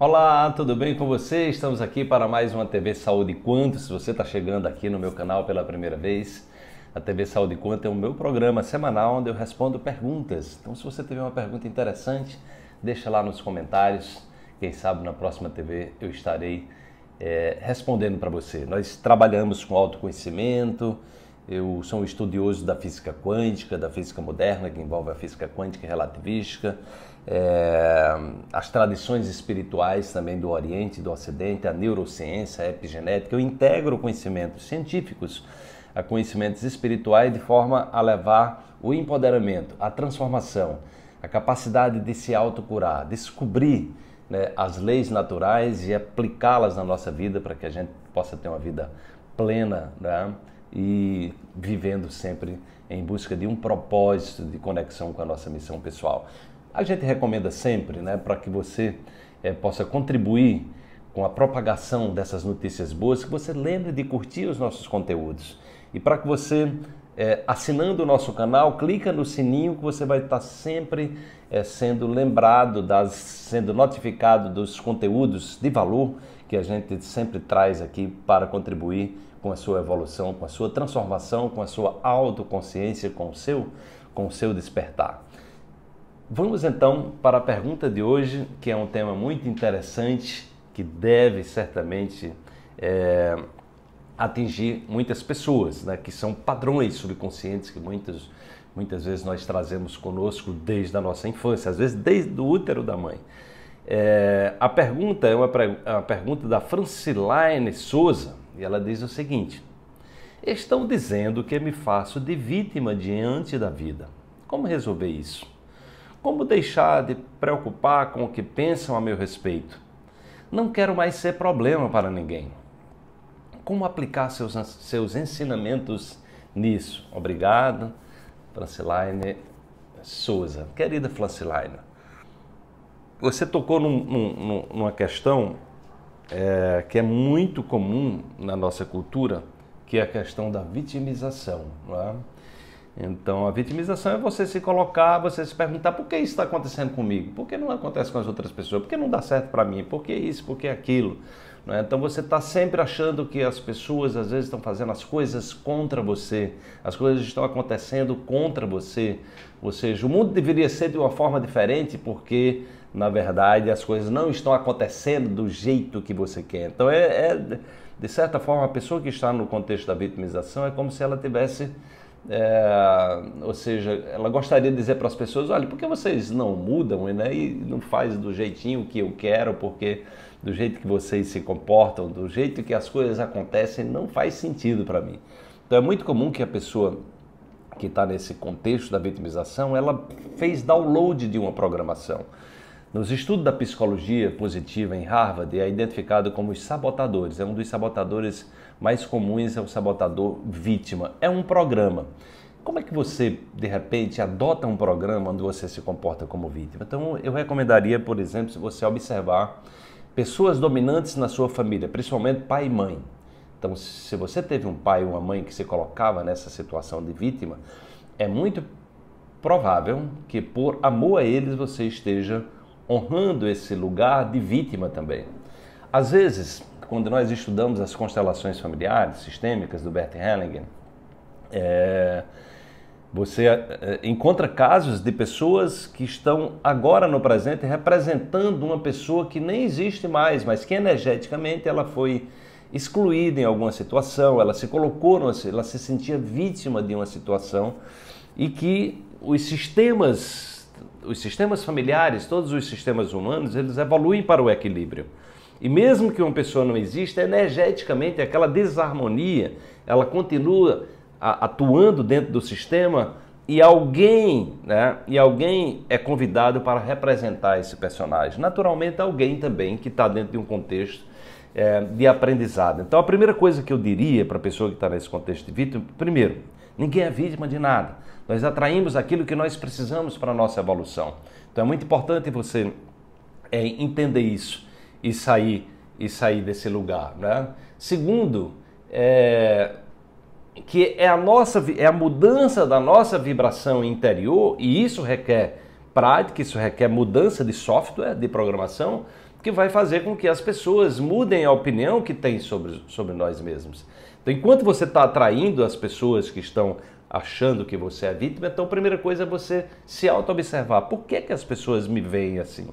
Olá, tudo bem com você? Estamos aqui para mais uma TV Saúde Quanto. Se você está chegando aqui no meu canal pela primeira vez, a TV Saúde Quanto é o meu programa semanal onde eu respondo perguntas. Então, se você tiver uma pergunta interessante, deixa lá nos comentários. Quem sabe na próxima TV eu estarei é, respondendo para você. Nós trabalhamos com autoconhecimento, eu sou um estudioso da física quântica, da física moderna, que envolve a física quântica e relativística, é, as tradições espirituais também do Oriente e do Ocidente, a neurociência, a epigenética. Eu integro conhecimentos científicos a conhecimentos espirituais de forma a levar o empoderamento, a transformação, a capacidade de se autocurar, descobrir né, as leis naturais e aplicá-las na nossa vida para que a gente possa ter uma vida plena. Né? e vivendo sempre em busca de um propósito de conexão com a nossa missão pessoal. A gente recomenda sempre, né, para que você é, possa contribuir com a propagação dessas notícias boas, que você lembre de curtir os nossos conteúdos e para que você é, assinando o nosso canal, clica no sininho que você vai estar sempre é, sendo lembrado, das, sendo notificado dos conteúdos de valor que a gente sempre traz aqui para contribuir com a sua evolução, com a sua transformação, com a sua autoconsciência, com o seu, com o seu despertar. Vamos então para a pergunta de hoje, que é um tema muito interessante que deve certamente é, atingir muitas pessoas, né? que são padrões subconscientes que muitas, muitas vezes nós trazemos conosco desde a nossa infância, às vezes desde o útero da mãe. É, a pergunta é uma, uma pergunta da Francilaine Souza, e ela diz o seguinte: Estão dizendo que me faço de vítima diante da vida. Como resolver isso? Como deixar de preocupar com o que pensam a meu respeito? Não quero mais ser problema para ninguém. Como aplicar seus, seus ensinamentos nisso? Obrigado, Francilaine Souza. Querida Francilaine, você tocou num, num, numa questão é, que é muito comum na nossa cultura, que é a questão da vitimização. É? Então, a vitimização é você se colocar, você se perguntar por que isso está acontecendo comigo, por que não acontece com as outras pessoas, por que não dá certo para mim, por que isso, por que aquilo. É? Então, você está sempre achando que as pessoas às vezes estão fazendo as coisas contra você, as coisas estão acontecendo contra você. Ou seja, o mundo deveria ser de uma forma diferente porque na verdade, as coisas não estão acontecendo do jeito que você quer. Então, é, é de certa forma, a pessoa que está no contexto da vitimização é como se ela tivesse. É, ou seja, ela gostaria de dizer para as pessoas: olha, por que vocês não mudam né, e não faz do jeitinho que eu quero, porque do jeito que vocês se comportam, do jeito que as coisas acontecem, não faz sentido para mim. Então é muito comum que a pessoa que está nesse contexto da vitimização, ela fez download de uma programação. Nos estudos da psicologia positiva em Harvard, é identificado como os sabotadores. É um dos sabotadores mais comuns, é o sabotador vítima. É um programa. Como é que você, de repente, adota um programa onde você se comporta como vítima? Então, eu recomendaria, por exemplo, se você observar pessoas dominantes na sua família, principalmente pai e mãe. Então, se você teve um pai ou uma mãe que se colocava nessa situação de vítima, é muito provável que, por amor a eles, você esteja honrando esse lugar de vítima também. Às vezes, quando nós estudamos as constelações familiares sistêmicas do Bert Hellinger, é, você é, encontra casos de pessoas que estão agora no presente representando uma pessoa que nem existe mais, mas que energeticamente ela foi excluída em alguma situação, ela se colocou, numa, ela se sentia vítima de uma situação e que os sistemas os sistemas familiares, todos os sistemas humanos, eles evoluem para o equilíbrio. E mesmo que uma pessoa não exista, energeticamente aquela desarmonia, ela continua atuando dentro do sistema e alguém, né, e alguém é convidado para representar esse personagem. Naturalmente, alguém também que está dentro de um contexto é, de aprendizado. Então, a primeira coisa que eu diria para a pessoa que está nesse contexto de vítima, primeiro, ninguém é vítima de nada. Nós atraímos aquilo que nós precisamos para a nossa evolução. Então é muito importante você é, entender isso e sair e sair desse lugar, né? Segundo, é, que é a nossa é a mudança da nossa vibração interior e isso requer prática, isso requer mudança de software, de programação, que vai fazer com que as pessoas mudem a opinião que têm sobre, sobre nós mesmos. Então, enquanto você está atraindo as pessoas que estão achando que você é vítima, então a primeira coisa é você se auto-observar. Por que, que as pessoas me veem assim?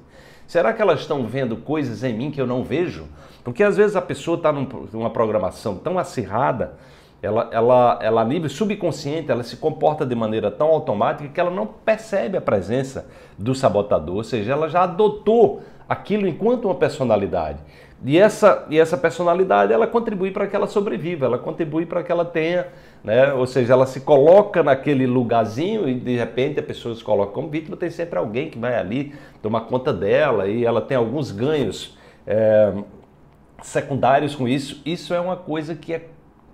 Será que elas estão vendo coisas em mim que eu não vejo? Porque às vezes a pessoa está numa programação tão acirrada, ela, ela, ela a nível subconsciente, ela se comporta de maneira tão automática que ela não percebe a presença do sabotador, ou seja, ela já adotou aquilo enquanto uma personalidade. E essa, e essa personalidade, ela contribui para que ela sobreviva, ela contribui para que ela tenha né? Ou seja, ela se coloca naquele lugarzinho e de repente a pessoa se coloca como vítima, tem sempre alguém que vai ali tomar conta dela e ela tem alguns ganhos é, secundários com isso. Isso é uma coisa que é,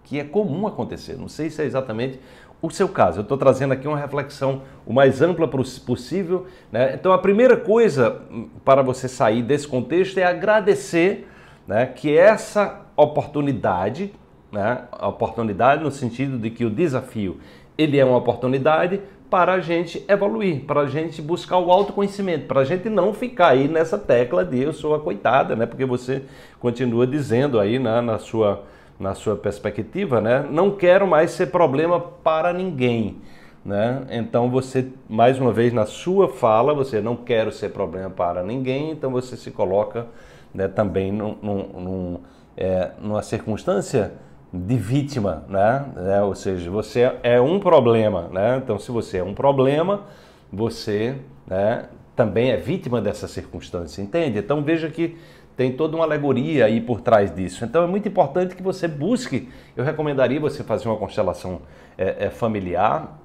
que é comum acontecer. Não sei se é exatamente o seu caso. Eu estou trazendo aqui uma reflexão o mais ampla possível. Né? Então, a primeira coisa hum, para você sair desse contexto é agradecer né, que essa oportunidade né? A oportunidade no sentido de que o desafio ele é uma oportunidade para a gente evoluir, para a gente buscar o autoconhecimento, para a gente não ficar aí nessa tecla de eu sou a coitada, né? Porque você continua dizendo aí na, né, na, sua, na sua perspectiva, né? Não quero mais ser problema para ninguém, né? Então você, mais uma vez, na sua fala, você não quero ser problema para ninguém, então você se coloca né, também num, num, num, é, numa circunstância de vítima, né? É, ou seja, você é um problema, né? Então, se você é um problema, você né, também é vítima dessa circunstância, entende? Então, veja que tem toda uma alegoria aí por trás disso. Então, é muito importante que você busque. Eu recomendaria você fazer uma constelação é, é, familiar.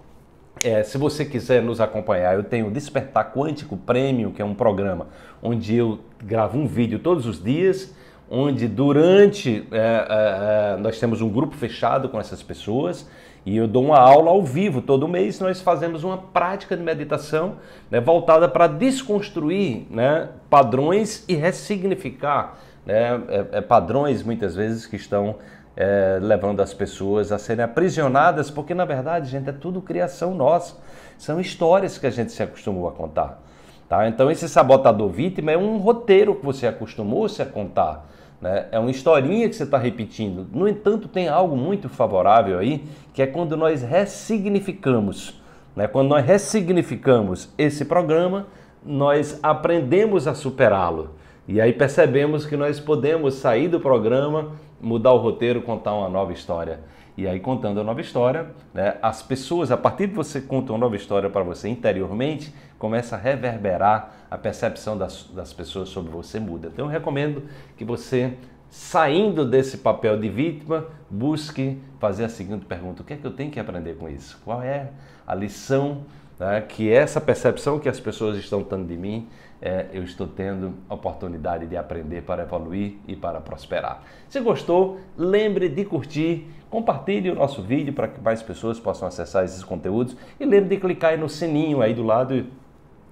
É, se você quiser nos acompanhar, eu tenho o Despertar Quântico Prêmio, que é um programa onde eu gravo um vídeo todos os dias onde durante é, é, é, nós temos um grupo fechado com essas pessoas e eu dou uma aula ao vivo todo mês. Nós fazemos uma prática de meditação né, voltada para desconstruir né, padrões e ressignificar né, é, é padrões muitas vezes que estão é, levando as pessoas a serem aprisionadas, porque na verdade, gente, é tudo criação nossa. São histórias que a gente se acostumou a contar. Tá? Então, esse sabotador vítima é um roteiro que você acostumou-se a contar né? é uma historinha que você está repetindo. No entanto, tem algo muito favorável aí, que é quando nós ressignificamos. Né? Quando nós ressignificamos esse programa, nós aprendemos a superá-lo. E aí percebemos que nós podemos sair do programa, mudar o roteiro, contar uma nova história. E aí, contando a nova história, né, as pessoas, a partir de você contar uma nova história para você interiormente, começa a reverberar a percepção das, das pessoas sobre você muda. Então, eu recomendo que você, saindo desse papel de vítima, busque fazer a seguinte pergunta: o que é que eu tenho que aprender com isso? Qual é a lição né? que essa percepção que as pessoas estão tendo de mim, é, eu estou tendo a oportunidade de aprender para evoluir e para prosperar. Se gostou, lembre de curtir, compartilhe o nosso vídeo para que mais pessoas possam acessar esses conteúdos e lembre de clicar aí no sininho aí do lado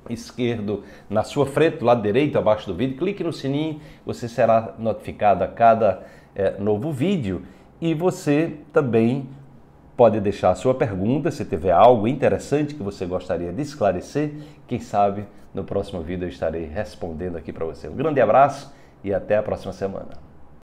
esquerdo na sua frente, do lado direito, abaixo do vídeo. Clique no sininho, você será notificado a cada é, novo vídeo e você também Pode deixar a sua pergunta, se tiver algo interessante que você gostaria de esclarecer, quem sabe no próximo vídeo eu estarei respondendo aqui para você. Um grande abraço e até a próxima semana.